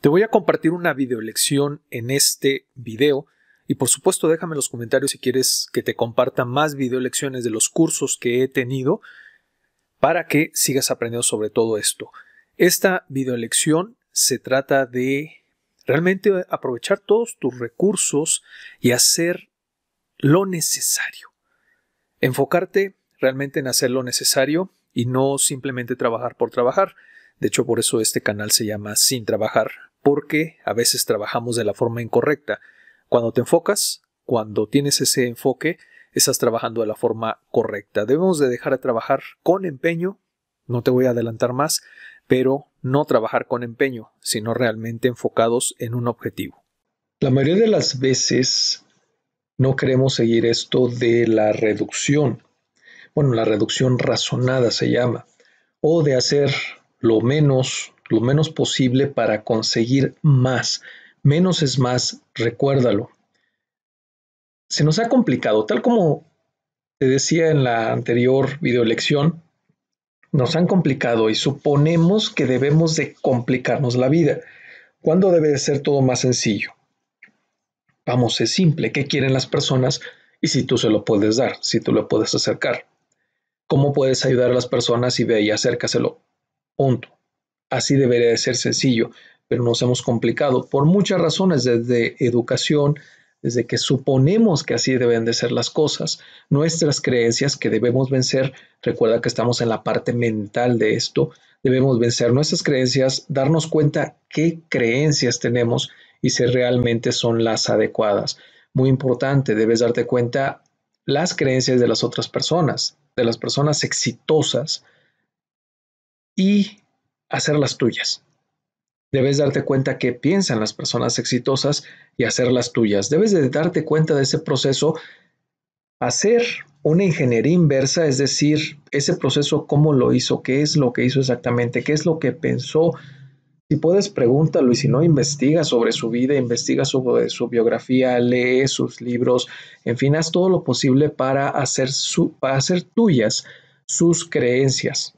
Te voy a compartir una videolección en este video y por supuesto déjame en los comentarios si quieres que te comparta más videolecciones de los cursos que he tenido para que sigas aprendiendo sobre todo esto. Esta videolección se trata de realmente aprovechar todos tus recursos y hacer lo necesario. Enfocarte realmente en hacer lo necesario y no simplemente trabajar por trabajar. De hecho, por eso este canal se llama Sin Trabajar, porque a veces trabajamos de la forma incorrecta. Cuando te enfocas, cuando tienes ese enfoque, estás trabajando de la forma correcta. Debemos de dejar de trabajar con empeño, no te voy a adelantar más, pero no trabajar con empeño, sino realmente enfocados en un objetivo. La mayoría de las veces no queremos seguir esto de la reducción. Bueno, la reducción razonada se llama, o de hacer lo menos lo menos posible para conseguir más. Menos es más, recuérdalo. Se nos ha complicado, tal como te decía en la anterior videolección, nos han complicado y suponemos que debemos de complicarnos la vida. ¿Cuándo debe de ser todo más sencillo? Vamos, es simple, ¿qué quieren las personas? Y si tú se lo puedes dar, si tú lo puedes acercar. ¿Cómo puedes ayudar a las personas y ve y acércaselo? Punto. Así debería de ser sencillo, pero nos hemos complicado por muchas razones, desde educación, desde que suponemos que así deben de ser las cosas, nuestras creencias que debemos vencer, recuerda que estamos en la parte mental de esto, debemos vencer nuestras creencias, darnos cuenta qué creencias tenemos y si realmente son las adecuadas. Muy importante, debes darte cuenta las creencias de las otras personas, de las personas exitosas y hacerlas tuyas. Debes darte cuenta qué piensan las personas exitosas y hacerlas tuyas. Debes de darte cuenta de ese proceso, hacer una ingeniería inversa, es decir, ese proceso, cómo lo hizo, qué es lo que hizo exactamente, qué es lo que pensó. Si puedes, pregúntalo y si no, investiga sobre su vida, investiga sobre su biografía, lee sus libros, en fin, haz todo lo posible para hacer, su, para hacer tuyas sus creencias.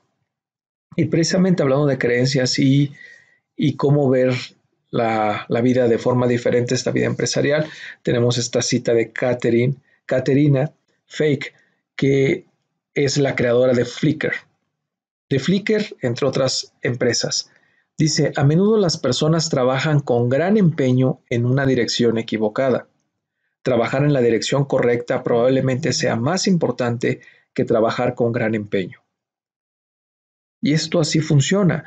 Y precisamente hablando de creencias y, cómo ver la, vida de forma diferente, esta vida empresarial, tenemos esta cita de Katerina Caterina Fake, que es la creadora de Flickr. De Flickr, entre otras empresas. Dice, a menudo las personas trabajan con gran empeño en una dirección equivocada. Trabajar en la dirección correcta probablemente sea más importante que trabajar con gran empeño. Y esto así funciona.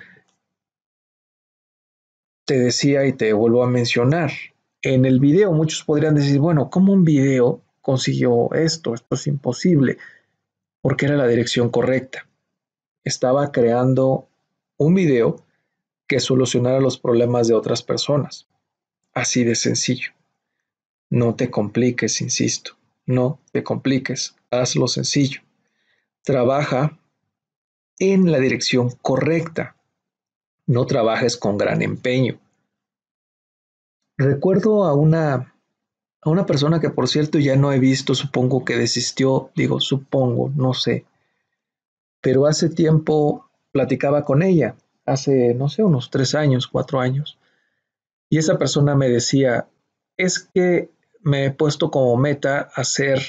Te decía y te vuelvo a mencionar, en el video muchos podrían decir, bueno, ¿cómo un video consiguió esto? Esto es imposible, porque era la dirección correcta. Estaba creando un video que solucionara los problemas de otras personas. Así de sencillo. No te compliques, insisto. No te compliques. Hazlo sencillo. Trabaja en la dirección correcta. No trabajes con gran empeño. Recuerdo a una, a una persona que por cierto ya no he visto, supongo que desistió, digo supongo, no sé, pero hace tiempo platicaba con ella, hace, no sé, unos tres años, cuatro años, y esa persona me decía, es que me he puesto como meta hacer,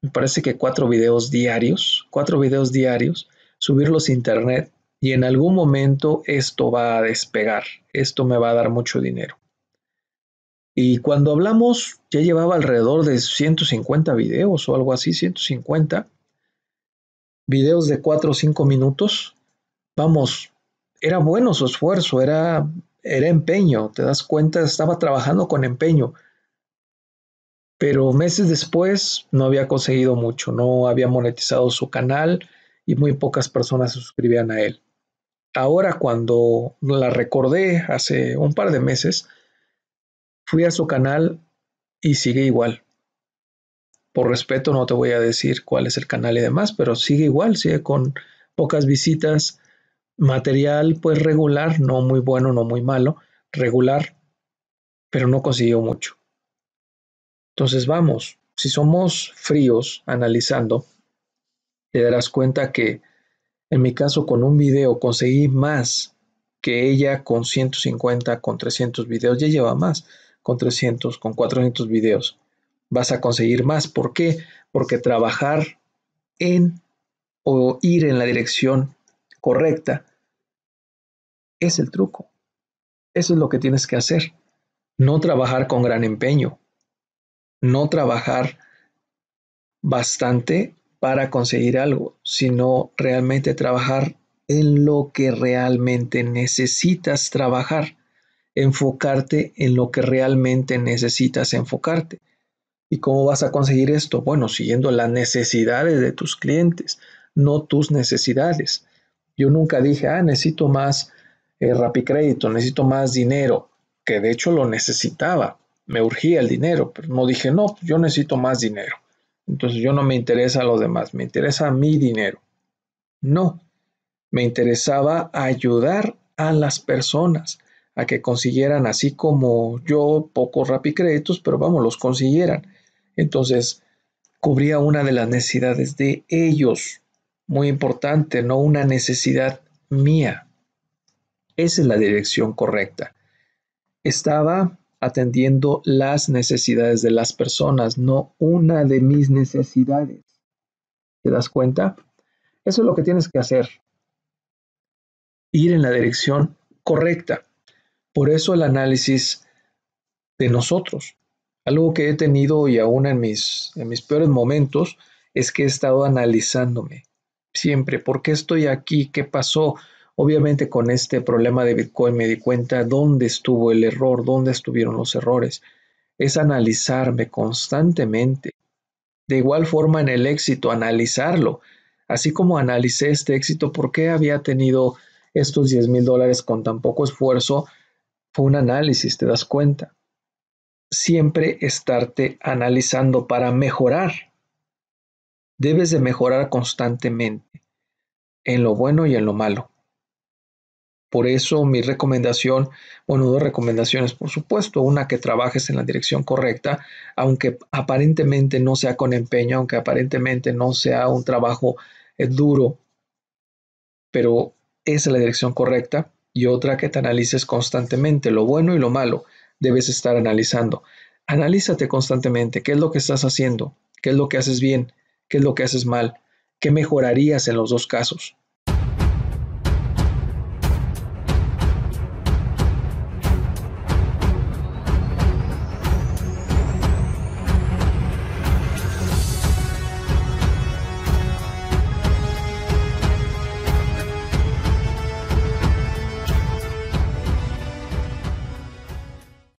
me parece que cuatro videos diarios, cuatro videos diarios, subirlos a internet y en algún momento esto va a despegar, esto me va a dar mucho dinero. Y cuando hablamos, ya llevaba alrededor de 150 videos o algo así, 150 videos de 4 o 5 minutos. Vamos, era bueno su esfuerzo, era, era empeño, te das cuenta, estaba trabajando con empeño. Pero meses después no había conseguido mucho, no había monetizado su canal, y muy pocas personas se suscribían a él. Ahora cuando la recordé hace un par de meses, fui a su canal y sigue igual. Por respeto no te voy a decir cuál es el canal y demás, pero sigue igual, sigue con pocas visitas, material pues regular, no muy bueno, no muy malo, regular, pero no consiguió mucho. Entonces vamos, si somos fríos analizando, te darás cuenta que en mi caso con un video conseguí más que ella con 150, con 300 videos. Ya lleva más con 300, con 400 videos. Vas a conseguir más. ¿Por qué? Porque trabajar en o ir en la dirección correcta es el truco. Eso es lo que tienes que hacer. No trabajar con gran empeño. No trabajar bastante para conseguir algo, sino realmente trabajar en lo que realmente necesitas trabajar, enfocarte en lo que realmente necesitas enfocarte. ¿Y cómo vas a conseguir esto? Bueno, siguiendo las necesidades de tus clientes, no tus necesidades. Yo nunca dije, ah, necesito más eh, rapicrédito, necesito más dinero, que de hecho lo necesitaba, me urgía el dinero, pero no dije, no, yo necesito más dinero. Entonces yo no me interesa a los demás, me interesa mi dinero. No, me interesaba ayudar a las personas a que consiguieran, así como yo, pocos créditos pero vamos, los consiguieran. Entonces, cubría una de las necesidades de ellos. Muy importante, no una necesidad mía. Esa es la dirección correcta. Estaba atendiendo las necesidades de las personas, no una de mis necesidades. ¿Te das cuenta? Eso es lo que tienes que hacer. Ir en la dirección correcta. Por eso el análisis de nosotros. Algo que he tenido y aún en mis, en mis peores momentos es que he estado analizándome siempre. ¿Por qué estoy aquí? ¿Qué pasó? Obviamente con este problema de Bitcoin me di cuenta dónde estuvo el error, dónde estuvieron los errores. Es analizarme constantemente. De igual forma en el éxito, analizarlo. Así como analicé este éxito, por qué había tenido estos 10 mil dólares con tan poco esfuerzo, fue un análisis, te das cuenta. Siempre estarte analizando para mejorar. Debes de mejorar constantemente, en lo bueno y en lo malo. Por eso mi recomendación, bueno, dos recomendaciones, por supuesto, una que trabajes en la dirección correcta, aunque aparentemente no sea con empeño, aunque aparentemente no sea un trabajo eh, duro, pero es la dirección correcta, y otra que te analices constantemente lo bueno y lo malo, debes estar analizando. Analízate constantemente qué es lo que estás haciendo, qué es lo que haces bien, qué es lo que haces mal, qué mejorarías en los dos casos.